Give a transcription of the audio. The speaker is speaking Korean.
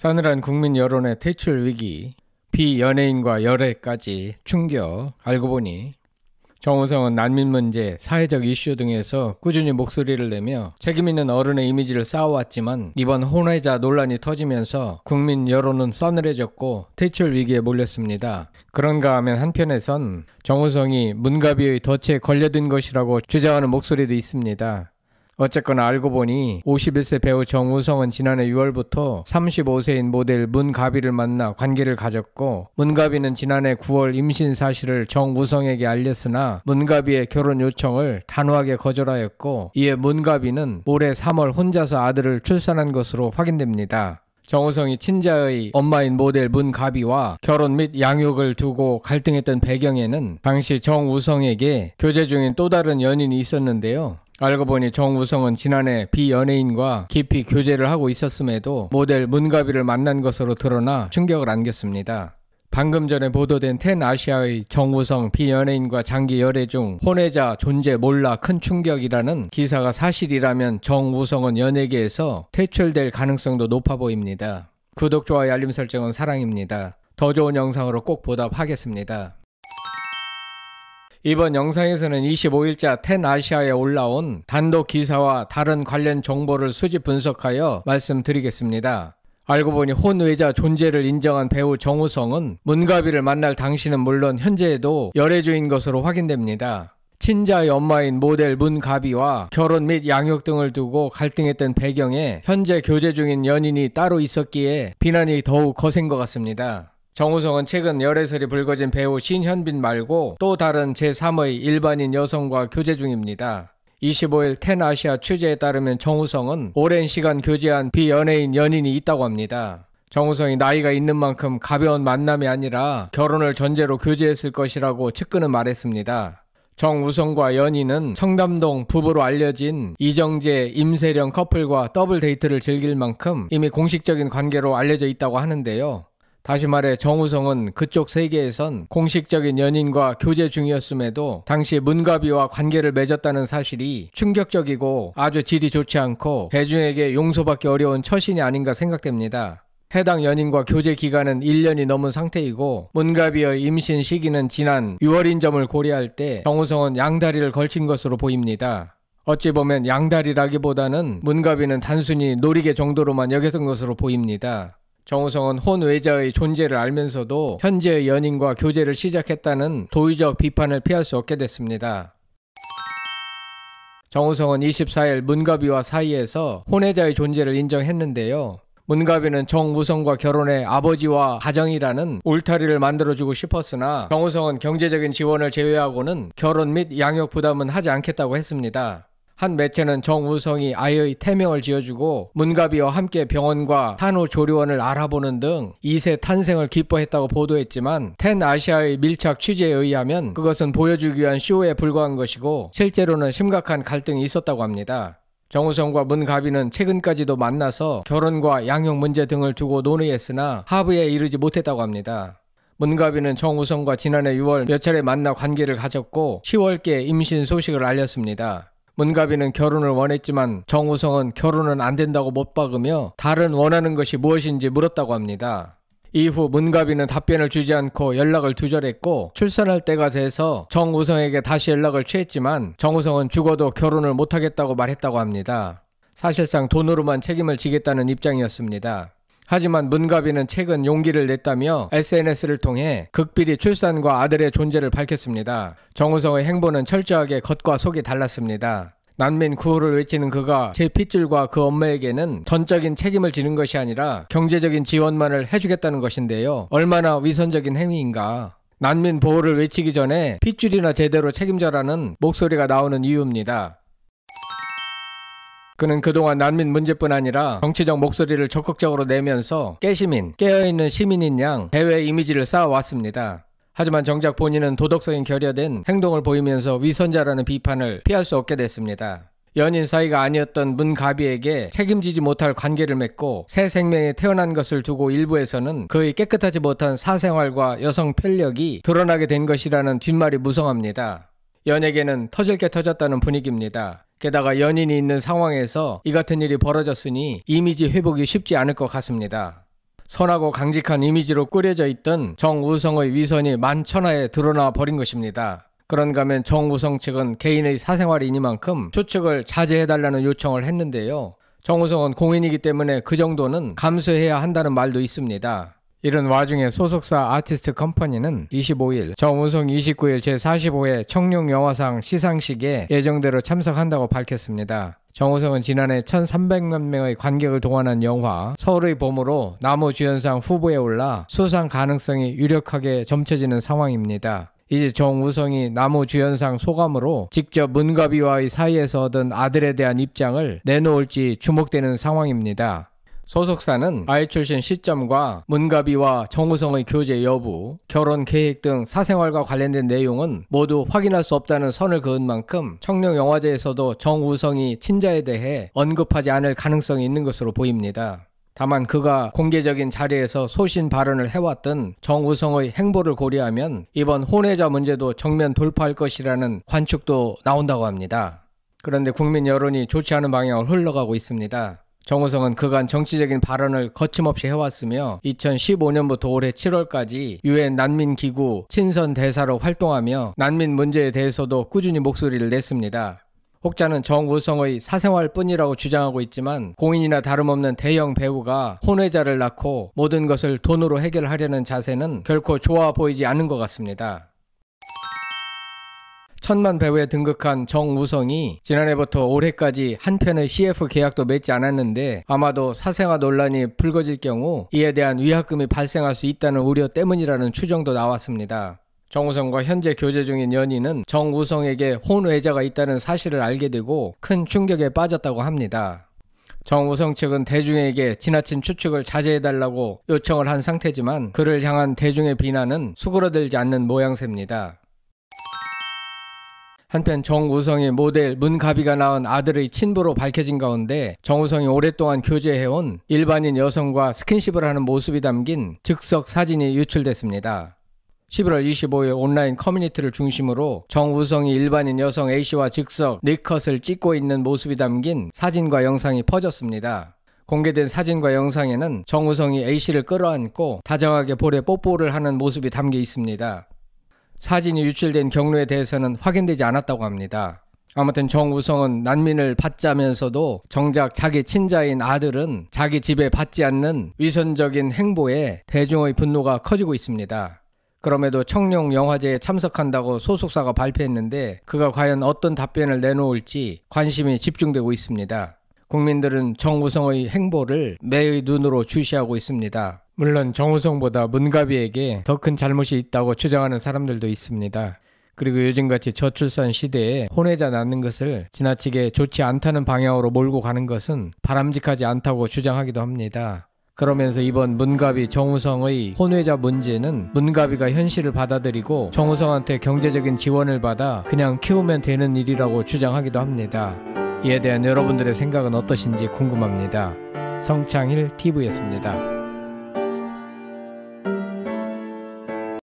싸늘한 국민 여론의 퇴출 위기, 비연예인과 열애까지 충격, 알고 보니 정우성은 난민 문제, 사회적 이슈 등에서 꾸준히 목소리를 내며 책임 있는 어른의 이미지를 쌓아왔지만 이번 혼외자 논란이 터지면서 국민 여론은 싸늘해졌고 퇴출 위기에 몰렸습니다. 그런가 하면 한편에선 정우성이 문가비의 덫에 걸려든 것이라고 주장하는 목소리도 있습니다. 어쨌거나 알고 보니 51세 배우 정우성은 지난해 6월부터 35세인 모델 문가비를 만나 관계를 가졌고 문가비는 지난해 9월 임신 사실을 정우성에게 알렸으나 문가비의 결혼 요청을 단호하게 거절하였고 이에 문가비는 올해 3월 혼자서 아들을 출산한 것으로 확인됩니다. 정우성이 친자의 엄마인 모델 문가비와 결혼 및 양육을 두고 갈등했던 배경에는 당시 정우성에게 교제 중인 또 다른 연인이 있었는데요. 알고 보니 정우성은 지난해 비연예인과 깊이 교제를 하고 있었음에도 모델 문가비를 만난 것으로 드러나 충격을 안겼습니다. 방금 전에 보도된 텐 아시아의 정우성 비연예인과 장기 열애 중 혼외자 존재 몰라 큰 충격이라는 기사가 사실이라면 정우성은 연예계에서 퇴출될 가능성도 높아 보입니다. 구독, 좋아요, 알림 설정은 사랑입니다. 더 좋은 영상으로 꼭 보답하겠습니다. 이번 영상에서는 25일자 텐아시아에 올라온 단독 기사와 다른 관련 정보를 수집 분석하여 말씀드리겠습니다. 알고 보니 혼외자 존재를 인정한 배우 정우성은 문가비를 만날 당시는 물론 현재에도 열애주인 것으로 확인됩니다. 친자의 엄마인 모델 문가비와 결혼 및 양육 등을 두고 갈등했던 배경에 현재 교제 중인 연인이 따로 있었기에 비난이 더욱 거센 것 같습니다. 정우성은 최근 열애설이 불거진 배우 신현빈 말고 또 다른 제3의 일반인 여성과 교제 중입니다. 25일 텐아시아 취재에 따르면 정우성은 오랜 시간 교제한 비연예인 연인이 있다고 합니다. 정우성이 나이가 있는 만큼 가벼운 만남이 아니라 결혼을 전제로 교제했을 것이라고 측근은 말했습니다. 정우성과 연인은 청담동 부부로 알려진 이정재, 임세령 커플과 더블 데이트를 즐길 만큼 이미 공식적인 관계로 알려져 있다고 하는데요. 다시 말해 정우성은 그쪽 세계에선 공식적인 연인과 교제 중이었음에도 당시 문가비와 관계를 맺었다는 사실이 충격적이고 아주 질이 좋지 않고 대중에게 용서받기 어려운 처신이 아닌가 생각됩니다. 해당 연인과 교제 기간은 1년이 넘은 상태이고 문가비의 임신 시기는 지난 6월인 점을 고려할 때 정우성은 양다리를 걸친 것으로 보입니다. 어찌 보면 양다리라기보다는 문가비는 단순히 놀이개 정도로만 여겼던 것으로 보입니다. 정우성은 혼 외자의 존재를 알면서도 현재의 연인과 교제를 시작했다는 도의적 비판을 피할 수 없게 됐습니다. 정우성은 24일 문가비와 사이에서 혼외자의 존재를 인정했는데요. 문가비는 정우성과 결혼해 아버지와 가정이라는 울타리를 만들어주고 싶었으나 정우성은 경제적인 지원을 제외하고는 결혼 및 양육 부담은 하지 않겠다고 했습니다. 한 매체는 정우성이 아이의 태명을 지어주고 문가비와 함께 병원과 산후 조리원을 알아보는 등 2세 탄생을 기뻐했다고 보도했지만 텐 아시아의 밀착 취재에 의하면 그것은 보여주기 위한 쇼에 불과한 것이고 실제로는 심각한 갈등이 있었다고 합니다. 정우성과 문가비는 최근까지도 만나서 결혼과 양육 문제 등을 두고 논의했으나 합의에 이르지 못했다고 합니다. 문가비는 정우성과 지난해 6월 몇 차례 만나 관계를 가졌고 10월께 임신 소식을 알렸습니다. 문가비는 결혼을 원했지만 정우성은 결혼은 안 된다고 못 박으며 다른 원하는 것이 무엇인지 물었다고 합니다. 이후 문가비는 답변을 주지 않고 연락을 두절했고 출산할 때가 돼서 정우성에게 다시 연락을 취했지만 정우성은 죽어도 결혼을 못하겠다고 말했다고 합니다. 사실상 돈으로만 책임을 지겠다는 입장이었습니다. 하지만 문가비는 최근 용기를 냈다며 SNS를 통해 극비리 출산과 아들의 존재를 밝혔습니다. 정우성의 행보는 철저하게 겉과 속이 달랐습니다. 난민 구호를 외치는 그가 제 핏줄과 그 엄마에게는 전적인 책임을 지는 것이 아니라 경제적인 지원만을 해주겠다는 것인데요. 얼마나 위선적인 행위인가. 난민 보호를 외치기 전에 핏줄이나 제대로 책임져라는 목소리가 나오는 이유입니다. 그는 그동안 난민 문제뿐 아니라 정치적 목소리를 적극적으로 내면서 깨시민, 깨어있는 시민인 양 대외 이미지를 쌓아왔습니다. 하지만 정작 본인은 도덕성이 결여된 행동을 보이면서 위선자라는 비판을 피할 수 없게 됐습니다. 연인 사이가 아니었던 문가비에게 책임지지 못할 관계를 맺고 새 생명이 태어난 것을 두고 일부에서는 그의 깨끗하지 못한 사생활과 여성 편력이 드러나게 된 것이라는 뒷말이 무성합니다. 연예계는 터질 게 터졌다는 분위기입니다. 게다가 연인이 있는 상황에서 이 같은 일이 벌어졌으니 이미지 회복이 쉽지 않을 것 같습니다. 선하고 강직한 이미지로 꾸려져 있던 정우성의 위선이 만천하에 드러나 버린 것입니다. 그런가 하면 정우성 측은 개인의 사생활이니만큼 추측을 자제해달라는 요청을 했는데요. 정우성은 공인이기 때문에 그 정도는 감수해야 한다는 말도 있습니다. 이런 와중에 소속사 아티스트 컴퍼니는 25일 정우성 29일 제45회 청룡영화상 시상식에 예정대로 참석한다고 밝혔습니다. 정우성은 지난해 1,300만 명의 관객을 동원한 영화 서울의 봄으로 나무 주연상 후보에 올라 수상 가능성이 유력하게 점쳐지는 상황입니다. 이제 정우성이 나무 주연상 소감으로 직접 문가비와의 사이에서 얻은 아들에 대한 입장을 내놓을지 주목되는 상황입니다. 소속사는 아이 출신 시점과 문가비와 정우성의 교제 여부, 결혼 계획 등 사생활과 관련된 내용은 모두 확인할 수 없다는 선을 그은 만큼 청룡영화제에서도 정우성이 친자에 대해 언급하지 않을 가능성이 있는 것으로 보입니다. 다만 그가 공개적인 자리에서 소신 발언을 해왔던 정우성의 행보를 고려하면 이번 혼외자 문제도 정면 돌파할 것이라는 관측도 나온다고 합니다. 그런데 국민 여론이 좋지 않은 방향으로 흘러가고 있습니다. 정우성은 그간 정치적인 발언을 거침없이 해왔으며 2015년부터 올해 7월까지 유엔 난민기구 친선 대사로 활동하며 난민 문제에 대해서도 꾸준히 목소리를 냈습니다. 혹자는 정우성의 사생활뿐이라고 주장하고 있지만 공인이나 다름없는 대형 배우가 혼외자를 낳고 모든 것을 돈으로 해결하려는 자세는 결코 좋아 보이지 않은 것 같습니다. 천만 배우에 등극한 정우성이 지난해부터 올해까지 한 편의 CF 계약도 맺지 않았는데 아마도 사생아 논란이 불거질 경우 이에 대한 위약금이 발생할 수 있다는 우려 때문이라는 추정도 나왔습니다. 정우성과 현재 교제 중인 연인은 정우성에게 혼외자가 있다는 사실을 알게 되고 큰 충격에 빠졌다고 합니다. 정우성 측은 대중에게 지나친 추측을 자제해달라고 요청을 한 상태지만 그를 향한 대중의 비난은 수그러들지 않는 모양새입니다. 한편 정우성이 모델 문가비가 낳은 아들의 친부로 밝혀진 가운데 정우성이 오랫동안 교제해온 일반인 여성과 스킨십을 하는 모습이 담긴 즉석 사진이 유출됐습니다. 11월 25일 온라인 커뮤니티를 중심으로 정우성이 일반인 여성 A씨와 즉석 네컷을 찍고 있는 모습이 담긴 사진과 영상이 퍼졌습니다. 공개된 사진과 영상에는 정우성이 A씨를 끌어안고 다정하게 볼에 뽀뽀를 하는 모습이 담겨 있습니다. 사진이 유출된 경로에 대해서는 확인되지 않았다고 합니다. 아무튼 정우성은 난민을 받자면서도 정작 자기 친자인 아들은 자기 집에 받지 않는 위선적인 행보에 대중의 분노가 커지고 있습니다. 그럼에도 청룡 영화제에 참석한다고 소속사가 발표했는데 그가 과연 어떤 답변을 내놓을지 관심이 집중되고 있습니다. 국민들은 정우성의 행보를 매의 눈으로 주시하고 있습니다. 물론 정우성보다 문가비에게 더 큰 잘못이 있다고 주장하는 사람들도 있습니다. 그리고 요즘같이 저출산 시대에 혼외자 낳는 것을 지나치게 좋지 않다는 방향으로 몰고 가는 것은 바람직하지 않다고 주장하기도 합니다. 그러면서 이번 문가비 정우성의 혼외자 문제는 문가비가 현실을 받아들이고 정우성한테 경제적인 지원을 받아 그냥 키우면 되는 일이라고 주장하기도 합니다. 이에 대한 여러분들의 생각은 어떠신지 궁금합니다. 성창일 TV였습니다.